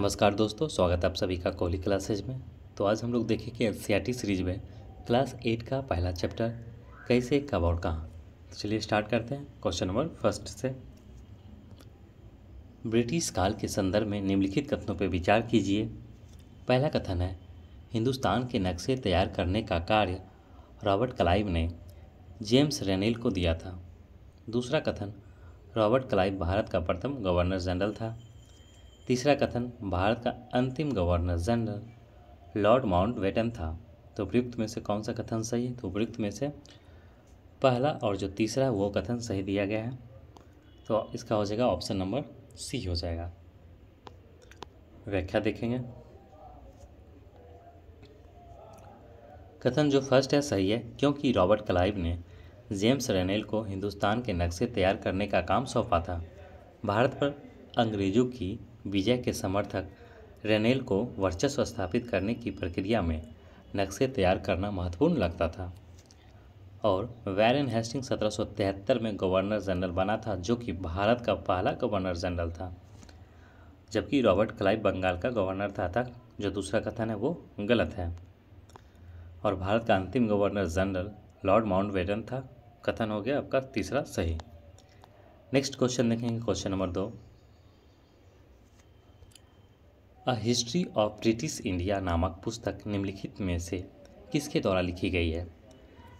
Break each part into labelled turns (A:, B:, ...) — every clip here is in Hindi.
A: नमस्कार दोस्तों स्वागत है आप सभी का कोहली क्लासेज में तो आज हम लोग देखें कि एन सीरीज में क्लास एट का पहला चैप्टर कैसे कब और कहाँ तो चलिए स्टार्ट करते हैं क्वेश्चन नंबर फर्स्ट से ब्रिटिश काल के संदर्भ में निम्नलिखित कथनों पर विचार कीजिए पहला कथन है हिंदुस्तान के नक्शे तैयार करने का कार्य रॉबर्ट क्लाइव ने जेम्स रेनेल को दिया था दूसरा कथन रॉबर्ट क्लाइव भारत का प्रथम गवर्नर जनरल था तीसरा कथन भारत का अंतिम गवर्नर जनरल लॉर्ड माउंटबेटन था तो उपयुक्त में से कौन सा कथन सही है तो उपयुक्त में से पहला और जो तीसरा वो कथन सही दिया गया है तो इसका हो जाएगा ऑप्शन नंबर सी हो जाएगा व्याख्या देखेंगे कथन जो फर्स्ट है सही है क्योंकि रॉबर्ट क्लाइव ने जेम्स रेनेल को हिंदुस्तान के नक्शे तैयार करने का काम सौंपा था भारत पर अंग्रेज़ों की विजय के समर्थक रेनेल को वर्चस्व स्थापित करने की प्रक्रिया में नक्शे तैयार करना महत्वपूर्ण लगता था और वैरन हेस्टिंग सत्रह में गवर्नर जनरल बना था जो कि भारत का पहला गवर्नर जनरल था जबकि रॉबर्ट क्लाइव बंगाल का गवर्नर था तक जो दूसरा कथन है वो गलत है और भारत का अंतिम गवर्नर जनरल लॉर्ड माउंटबेटन था कथन हो गया आपका तीसरा सही नेक्स्ट क्वेश्चन देखेंगे क्वेश्चन नंबर दो A history of British India नामक पुस्तक निम्नलिखित में से किसके द्वारा लिखी गई है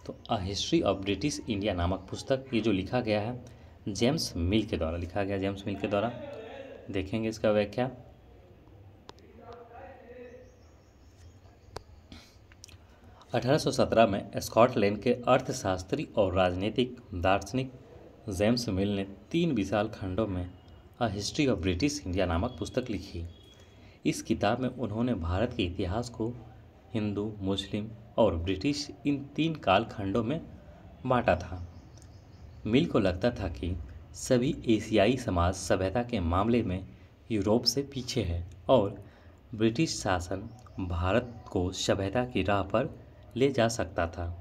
A: तो A history of British India नामक पुस्तक ये जो लिखा गया है जेम्स मिल के द्वारा लिखा गया जेम्स मिल के द्वारा देखेंगे इसका व्याख्या अठारह में स्कॉटलैंड के अर्थशास्त्री और राजनीतिक दार्शनिक जेम्स मिल ने तीन विशाल खंडों में A history of British India नामक पुस्तक लिखी इस किताब में उन्होंने भारत के इतिहास को हिंदू मुस्लिम और ब्रिटिश इन तीन कालखंडों में बांटा था मिल को लगता था कि सभी एशियाई समाज सभ्यता के मामले में यूरोप से पीछे है और ब्रिटिश शासन भारत को सभ्यता की राह पर ले जा सकता था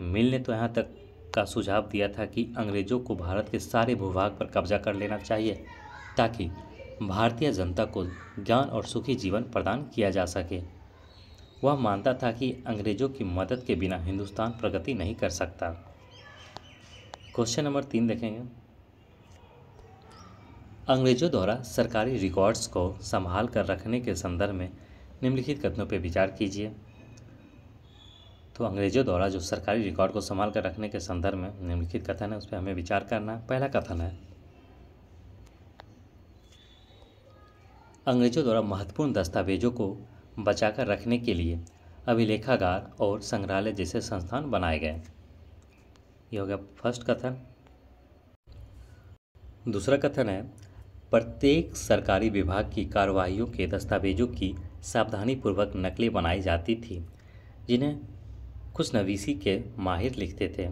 A: मिल ने तो यहाँ तक का सुझाव दिया था कि अंग्रेज़ों को भारत के सारे भूभाग पर कब्जा कर लेना चाहिए ताकि भारतीय जनता को ज्ञान और सुखी जीवन प्रदान किया जा सके वह मानता था कि अंग्रेज़ों की मदद के बिना हिंदुस्तान प्रगति नहीं कर सकता क्वेश्चन नंबर तीन देखेंगे अंग्रेज़ों द्वारा सरकारी रिकॉर्ड्स को संभाल कर रखने के संदर्भ में निम्नलिखित कथनों पर विचार कीजिए तो अंग्रेज़ों द्वारा जो सरकारी रिकॉर्ड को संभाल कर रखने के संदर्भ में निम्नलिखित कथन है उस पर हमें विचार करना पहला कथन है अंग्रेजों द्वारा महत्वपूर्ण दस्तावेजों को बचाकर रखने के लिए अभिलेखागार और संग्रहालय जैसे संस्थान बनाए गए यह हो गया फर्स्ट कथन दूसरा कथन है प्रत्येक सरकारी विभाग की कार्रवाइयों के दस्तावेजों की सावधानीपूर्वक नकली बनाई जाती थी जिन्हें कुछ नवीसी के माहिर लिखते थे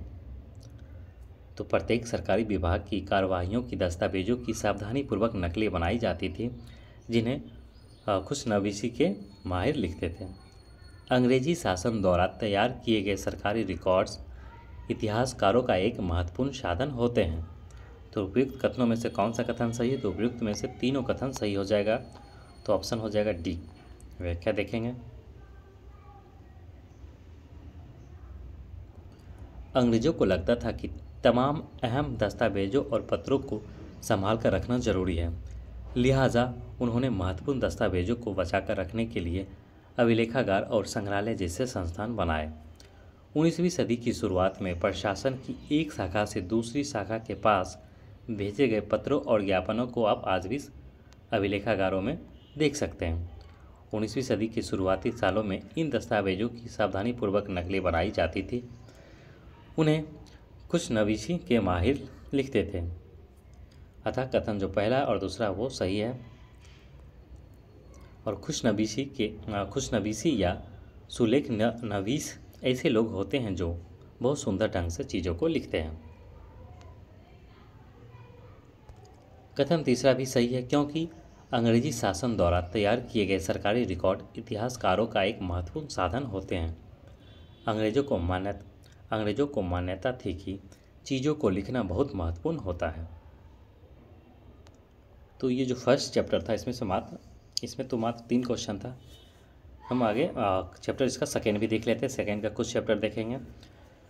A: तो प्रत्येक सरकारी विभाग की कार्रवाइयों की दस्तावेजों की सावधानीपूर्वक नकली बनाई जाती थी जिन्हें खुशनवीसी के माहिर लिखते थे अंग्रेजी शासन द्वारा तैयार किए गए सरकारी रिकॉर्ड्स इतिहासकारों का एक महत्वपूर्ण साधन होते हैं तो उपयुक्त कथनों में से कौन सा कथन सही है तो उपयुक्त में से तीनों कथन सही हो जाएगा तो ऑप्शन हो जाएगा डी व्याख्या देखेंगे अंग्रेजों को लगता था कि तमाम अहम दस्तावेजों और पत्रों को संभाल कर रखना जरूरी है लिहाजा उन्होंने महत्वपूर्ण दस्तावेजों को बचाकर रखने के लिए अभिलेखागार और संग्रहालय जैसे संस्थान बनाए उन्नीसवीं सदी की शुरुआत में प्रशासन की एक शाखा से दूसरी शाखा के पास भेजे गए पत्रों और ज्ञापनों को आप आज भी अभिलेखागारों में देख सकते हैं उन्नीसवीं सदी के शुरुआती सालों में इन दस्तावेजों की सावधानीपूर्वक नकली बनाई जाती थी उन्हें कुछ नवीसी के माहिर लिखते थे अतः कथन जो पहला और दूसरा वो सही है और खुशनबीसी के नबीसी या सुलेख नवीस ऐसे लोग होते हैं जो बहुत सुंदर ढंग से चीज़ों को लिखते हैं कथन तीसरा भी सही है क्योंकि अंग्रेजी शासन द्वारा तैयार किए गए सरकारी रिकॉर्ड इतिहासकारों का एक महत्वपूर्ण साधन होते हैं अंग्रेजों को मान्यता अंग्रेजों को मान्यता थी कि चीज़ों को लिखना बहुत महत्वपूर्ण होता है तो ये जो फर्स्ट चैप्टर था इसमें से मात्र इसमें तो मात्र तीन क्वेश्चन था हम आगे चैप्टर इसका सेकेंड भी देख लेते हैं सेकेंड का कुछ चैप्टर देखेंगे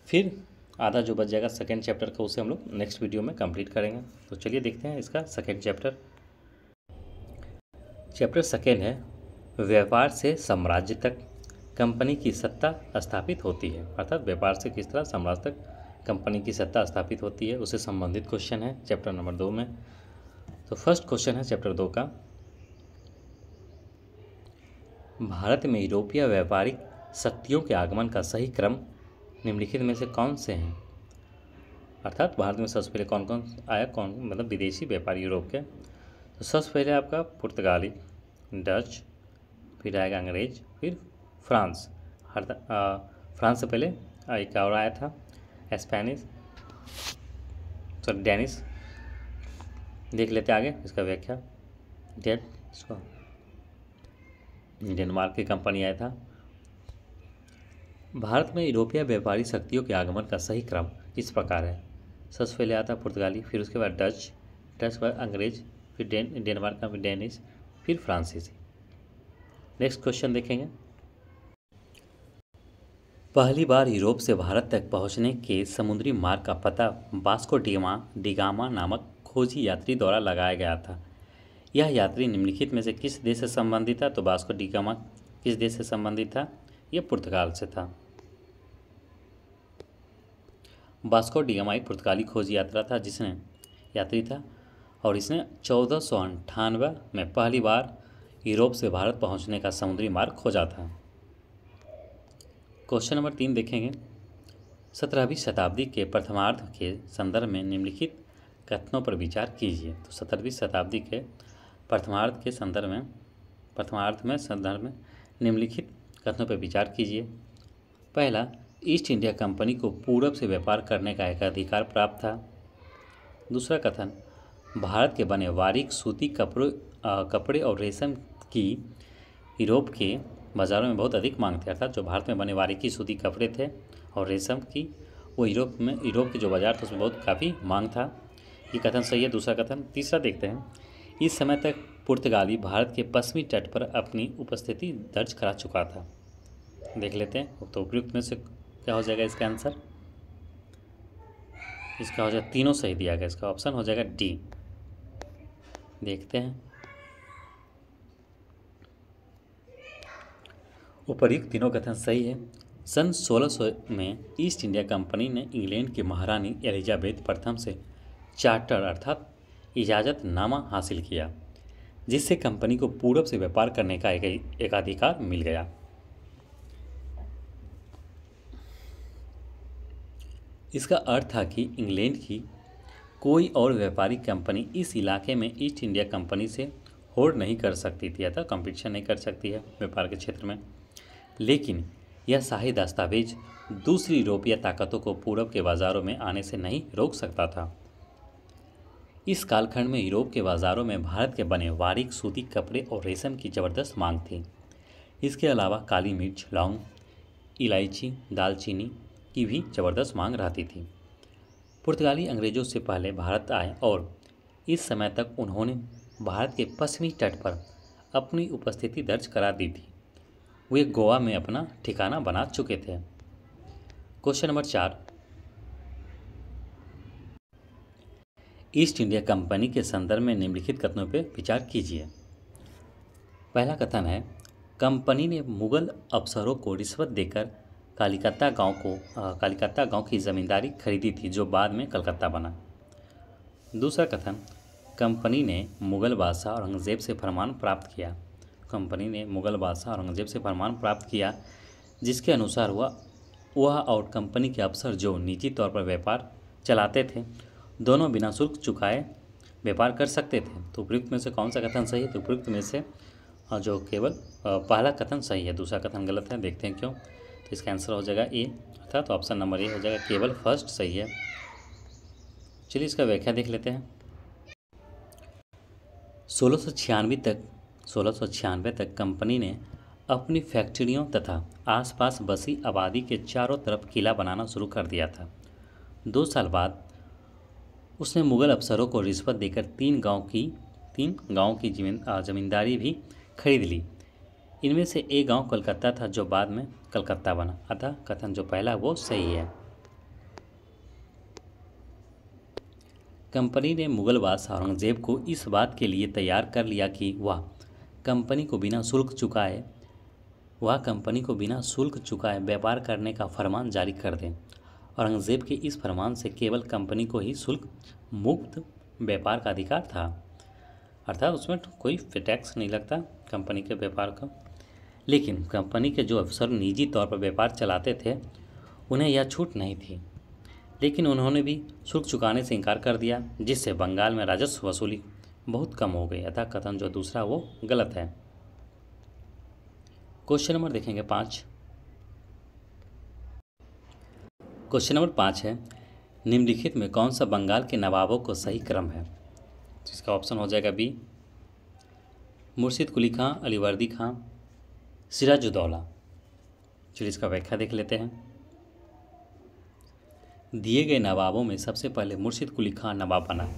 A: फिर आधा जो बच जाएगा सेकेंड चैप्टर का उसे हम लोग नेक्स्ट वीडियो में कंप्लीट करेंगे तो चलिए देखते हैं इसका सेकेंड चैप्टर चैप्टर सेकेंड है व्यापार से साम्राज्य तक कंपनी की सत्ता स्थापित होती है अर्थात व्यापार से किस तरह साम्राज्य तक कंपनी की सत्ता स्थापित होती है उसे संबंधित क्वेश्चन है चैप्टर नंबर दो में तो फर्स्ट क्वेश्चन है चैप्टर दो का भारत में यूरोपीय व्यापारिक शक्तियों के आगमन का सही क्रम निम्नलिखित में से कौन से हैं अर्थात भारत में सबसे पहले कौन कौन आया कौन मतलब विदेशी व्यापारी यूरोप के तो सबसे पहले आपका पुर्तगाली डच फिर आएगा अंग्रेज फिर फ्रांस हर फ्रांस से पहले एक और आया था स्पेनिश सॉरी डेनिश देख लेते आगे इसका व्याख्या डेट इसको डेनमार्क की कंपनी आया था भारत में यूरोपीय व्यापारी शक्तियों के आगमन का सही क्रम इस प्रकार है सबसे पहले आता पुर्तगाली फिर उसके बाद डच डच के बाद अंग्रेज फिर डेनमार्क का डेनिस डेनिश फिर फ्रांसीसी नेक्स्ट क्वेश्चन देखेंगे पहली बार यूरोप से भारत तक पहुंचने के समुद्री मार्ग का पता बास्को डिमा डिगामा नामक खोजी यात्री द्वारा लगाया गया था यह यात्री निम्नलिखित में से किस देश से संबंधित था तो बास्को डिगामा किस देश से संबंधित था यह पुर्तगाल से था बास्को डिगामा एक पुर्तगाली खोज यात्रा था जिसने यात्री था और इसने चौदह सौ अंठानवे में पहली बार यूरोप से भारत पहुंचने का समुद्री मार्ग खोजा था क्वेश्चन नंबर तीन देखेंगे सत्रहवीं शताब्दी के प्रथमार्ध के संदर्भ में निम्नलिखित कथनों पर विचार कीजिए तो सत्रहवीं शताब्दी के प्रथमार्थ के संदर्भ में प्रथमार्थ में संदर्भ में निम्नलिखित कथनों पर विचार कीजिए पहला ईस्ट इंडिया कंपनी को पूरब से व्यापार करने का एक अधिकार प्राप्त था दूसरा कथन भारत के बने वारिक सूती कपड़ों कपड़े और रेशम की यूरोप के बाज़ारों में बहुत अधिक मांग थी अर्थात जो भारत में बने वारिकी सूती कपड़े थे और रेशम की वो यूरोप में यूरोप के जो बाज़ार था उसमें बहुत काफ़ी मांग था ये कथन सही है दूसरा कथन तीसरा देखते हैं इस समय तक पुर्तगाली भारत के पश्चिमी तट पर अपनी उपस्थिति दर्ज करा चुका था देख लेते हैं तो उपयुक्त में से क्या हो जाएगा इसका आंसर इसका हो जाएगा तीनों सही दिया गया इसका ऑप्शन हो जाएगा डी देखते हैं उपरयुक्त तीनों कथन सही है सन 1600 में ईस्ट इंडिया कंपनी ने इंग्लैंड की महारानी एलिजाबेथ प्रथम से चार्टर अर्थात इजाज़तनामा हासिल किया जिससे कंपनी को पूरब से व्यापार करने का एक एकाधिकार मिल गया इसका अर्थ था कि इंग्लैंड की कोई और व्यापारिक कंपनी इस इलाके में ईस्ट इंडिया कंपनी से होड़ नहीं कर सकती थी अर्थात कंपटीशन नहीं कर सकती है व्यापार के क्षेत्र में लेकिन यह शाही दस्तावेज दूसरी यूरोपीय ताकतों को पूरब के बाज़ारों में आने से नहीं रोक सकता था इस कालखंड में यूरोप के बाज़ारों में भारत के बने वारिक सूती कपड़े और रेशम की ज़बरदस्त मांग थी इसके अलावा काली मिर्च लौंग इलायची दालचीनी की भी ज़बरदस्त मांग रहती थी पुर्तगाली अंग्रेज़ों से पहले भारत आए और इस समय तक उन्होंने भारत के पश्चिमी तट पर अपनी उपस्थिति दर्ज करा दी थी वे गोवा में अपना ठिकाना बना चुके थे क्वेश्चन नंबर चार ईस्ट इंडिया कंपनी के संदर्भ में निम्नलिखित कथनों पर विचार कीजिए पहला कथन है कंपनी ने मुगल अफसरों को रिश्वत देकर कालिकता गांव को कालिकता गांव की ज़मींदारी खरीदी थी जो बाद में कलकत्ता बना दूसरा कथन कंपनी ने मुगल बादशाह औरंगज़ेब से फरमान प्राप्त किया कंपनी ने मुगल बादशाह औरंगज़ेब से फरमान प्राप्त किया जिसके अनुसार हुआ वह और कंपनी के अफसर जो निजी तौर पर व्यापार चलाते थे दोनों बिना शुल्क चुकाए व्यापार कर सकते थे तो उपयुक्त में से कौन सा कथन सही है तो उपयुक्त में से जो केवल पहला कथन सही है दूसरा कथन गलत है देखते हैं क्यों तो इसका आंसर हो जाएगा ए अर्थात ऑप्शन नंबर ए हो जाएगा केवल फर्स्ट सही है चलिए इसका व्याख्या देख लेते हैं सोलह तक सोलह तक कंपनी ने अपनी फैक्ट्रियों तथा आसपास बसी आबादी के चारों तरफ किला बनाना शुरू कर दिया था दो साल बाद उसने मुग़ल अफसरों को रिश्वत देकर तीन गांव की तीन गांव की ज़मींदारी भी खरीद ली इनमें से एक गांव कलकत्ता था जो बाद में कलकत्ता बना अतः कथन जो पहला वो सही है कंपनी ने मुग़ल बादशाह औरंगज़ेब को इस बात के लिए तैयार कर लिया कि वह कंपनी को बिना शुल्क चुकाए वह कंपनी को बिना शुल्क चुकाए व्यापार करने का फरमान जारी कर दें औरंगज़ेब के इस फरमान से केवल कंपनी को ही शुल्क मुक्त व्यापार का अधिकार था अर्थात उसमें तो कोई टैक्स नहीं लगता कंपनी के व्यापार का लेकिन कंपनी के जो अफसर निजी तौर पर व्यापार चलाते थे उन्हें यह छूट नहीं थी लेकिन उन्होंने भी शुल्क चुकाने से इनकार कर दिया जिससे बंगाल में राजस्व वसूली बहुत कम हो गई अतः कथन जो दूसरा वो गलत है क्वेश्चन नंबर देखेंगे पाँच क्वेश्चन नंबर पाँच है निम्नलिखित में कौन सा बंगाल के नवाबों को सही क्रम है तो इसका ऑप्शन हो जाएगा बी मुर्शिद कुली खां अलीवर्दी खां सिराजुद्दौला चलिए इसका व्याख्या देख लेते हैं दिए गए नवाबों में सबसे पहले मुर्शिद कुली खां नवाब बना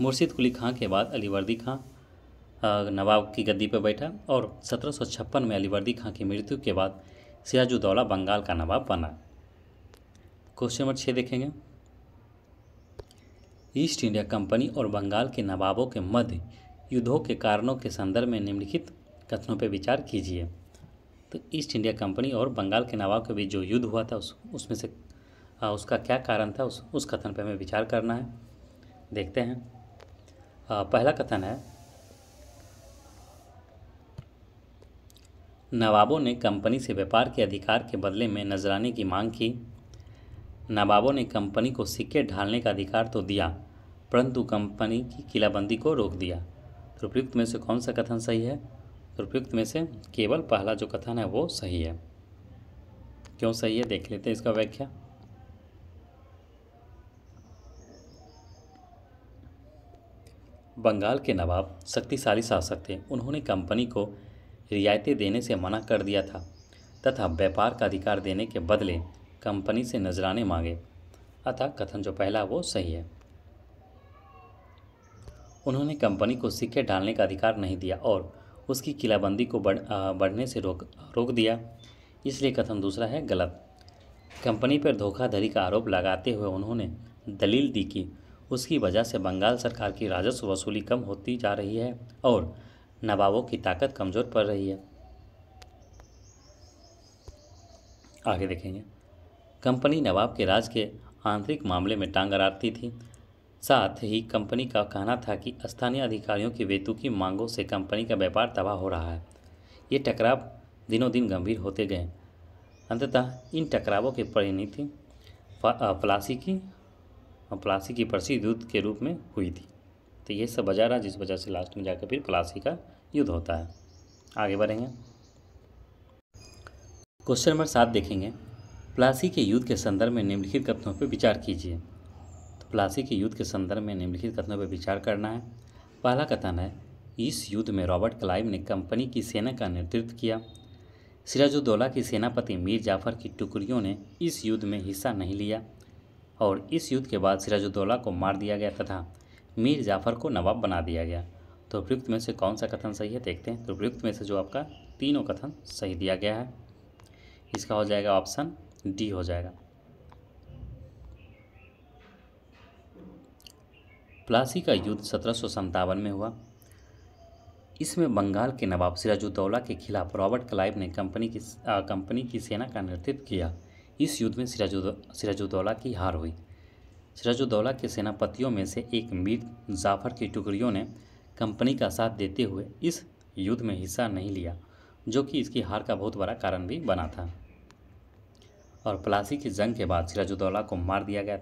A: मुर्शिद कुली खां के बाद अलीवर्दी खां नवाब की गद्दी पर बैठा और सत्रह में अलीवर्दी खां की मृत्यु के बाद सिराजुद्दौला बंगाल का नवाब बना क्वेश्चन नंबर छः देखेंगे ईस्ट इंडिया कंपनी और बंगाल के नवाबों के मध्य युद्धों के कारणों के संदर्भ में निम्नलिखित कथनों पर विचार कीजिए तो ईस्ट इंडिया कंपनी और बंगाल के नवाब के बीच जो युद्ध हुआ था उस उसमें से आ, उसका क्या कारण था उस उस कथन पर हमें विचार करना है देखते हैं आ, पहला कथन है नवाबों ने कंपनी से व्यापार के अधिकार के बदले में नजराने की मांग की नवाबों ने कंपनी को सिक्के ढालने का अधिकार तो दिया परंतु कंपनी की किलाबंदी को रोक दिया त्रुपयुक्त में से कौन सा कथन सही है त्रुपयुक्त में से केवल पहला जो कथन है वो सही है क्यों सही है देख लेते हैं इसका व्याख्या बंगाल के नवाब शक्तिशाली शासक थे उन्होंने कंपनी को रियायतें देने से मना कर दिया था तथा व्यापार का अधिकार देने के बदले कंपनी से नजराने मांगे अतः कथन जो पहला वो सही है उन्होंने कंपनी को सिक्के डालने का अधिकार नहीं दिया और उसकी किलाबंदी को बढ़ बढ़ने से रोक रोक दिया इसलिए कथन दूसरा है गलत कंपनी पर धोखाधड़ी का आरोप लगाते हुए उन्होंने दलील दी कि उसकी वजह से बंगाल सरकार की राजस्व वसूली कम होती जा रही है और नवाबों की ताकत कमज़ोर पड़ रही है आगे देखेंगे कंपनी नवाब के राज के आंतरिक मामले में टांगर आती थी साथ ही कंपनी का कहना था कि स्थानीय अधिकारियों की की मांगों से कंपनी का व्यापार तबाह हो रहा है ये टकराव दिनों दिन गंभीर होते गए अंततः इन टकरावों के परिणति प्लासी की प्लासी की प्रसिद्ध युद्ध के रूप में हुई थी तो ये सब वजह रहा जिस वजह से लास्ट में जाकर फिर प्लासी का युद्ध होता है आगे बढ़ेंगे क्वेश्चन नंबर सात देखेंगे प्लासी के युद्ध के संदर्भ में निम्नलिखित कथनों पर विचार कीजिए तो प्लासी के युद्ध के संदर्भ में निम्नलिखित कथनों पर विचार करना है पहला कथन है इस युद्ध में रॉबर्ट क्लाइव ने कंपनी की सेना का नेतृत्व किया सिराजुद्दौला की सेनापति मीर जाफर की टुकड़ियों ने इस युद्ध में हिस्सा नहीं लिया और इस युद्ध के बाद सिराजुद्दौला को मार दिया गया तथा मीर जाफर को नवाब बना दिया गया तो उपयुक्त में से कौन सा कथन सही है देखते हैं तो उपयुक्त में से जो आपका तीनों कथन सही दिया गया है इसका हो जाएगा ऑप्शन डी हो जाएगा प्लासी का युद्ध सत्रह में हुआ इसमें बंगाल के नवाब सिराजुद्दौला के खिलाफ रॉबर्ट क्लाइव ने कंपनी की कंपनी की सेना का नेतृत्व किया इस युद्ध में सिराजुद्दौला सिराजुद्दौला की हार हुई सिराजुद्दौला के सेनापतियों में से एक मीर जाफर की टुकड़ियों ने कंपनी का साथ देते हुए इस युद्ध में हिस्सा नहीं लिया जो कि इसकी हार का बहुत बड़ा कारण भी बना था और प्लासी की जंग के बाद सिराजुद्दौला को मार दिया गया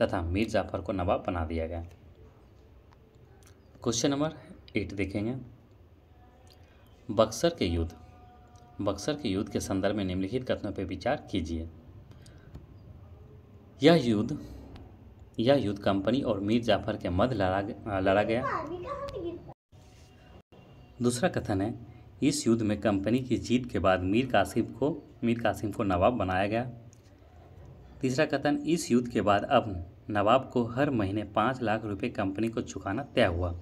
A: तथा मीर जाफर को नवाब बना दिया गया क्वेश्चन नंबर एट देखेंगे बक्सर के युद्ध बक्सर के युद्ध के संदर्भ में निम्नलिखित कथनों पर विचार कीजिए यह युद्ध यह युद्ध कंपनी और मीर जाफर के मध्य लड़ा लड़ा गया दूसरा कथन है इस युद्ध में कंपनी की जीत के बाद मीर कासिफ को मीर कासिम को नवाब बनाया गया तीसरा कथन इस युद्ध के बाद अब नवाब को हर महीने पाँच लाख रुपए कंपनी को चुकाना तय हुआ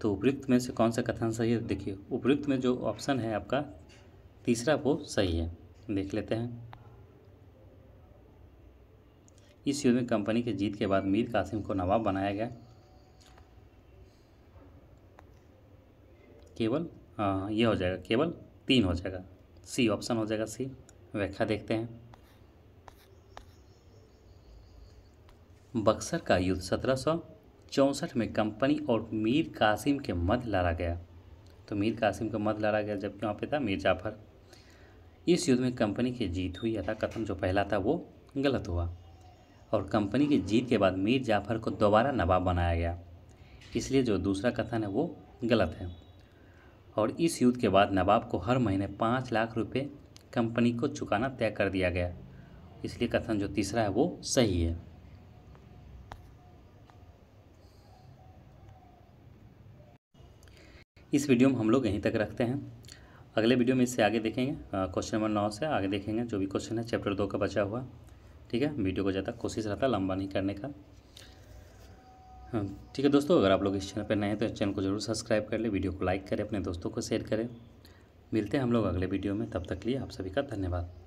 A: तो उपयुक्त में से कौन सा कथन सही है देखिए उपयुक्त में जो ऑप्शन है आपका तीसरा वो सही है देख लेते हैं इस युद्ध में कंपनी के जीत के बाद मीर कासिम को नवाब बनाया गया केवल हाँ ये हो जाएगा केवल तीन हो जाएगा सी ऑप्शन हो जाएगा सी व्याख्या देखते हैं बक्सर का युद्ध सत्रह सौ चौंसठ में कंपनी और मीर कासिम के मध्य लड़ा गया तो मीर कासिम का मध्य लड़ा गया जबकि वहाँ पे था मीर जाफर इस युद्ध में कंपनी की जीत हुई अथा कथन जो पहला था वो गलत हुआ और कंपनी की जीत के बाद मीर जाफर को दोबारा नवाब बनाया गया इसलिए जो दूसरा कथन है वो गलत है और इस युद्ध के बाद नवाब को हर महीने पाँच लाख रुपए कंपनी को चुकाना तय कर दिया गया इसलिए कथन जो तीसरा है वो सही है इस वीडियो में हम लोग यहीं तक रखते हैं अगले वीडियो में इससे आगे देखेंगे क्वेश्चन नंबर नौ से आगे देखेंगे जो भी क्वेश्चन है चैप्टर दो का बचा हुआ ठीक है वीडियो को ज़्यादा कोशिश रहता लंबा नहीं करने का हाँ ठीक है दोस्तों अगर आप लोग इस चैनल पर नए हैं तो इस चैनल को जरूर सब्सक्राइब कर लें वीडियो को लाइक करें अपने दोस्तों को शेयर करें मिलते हैं हम लोग अगले वीडियो में तब तक लिए आप सभी का धन्यवाद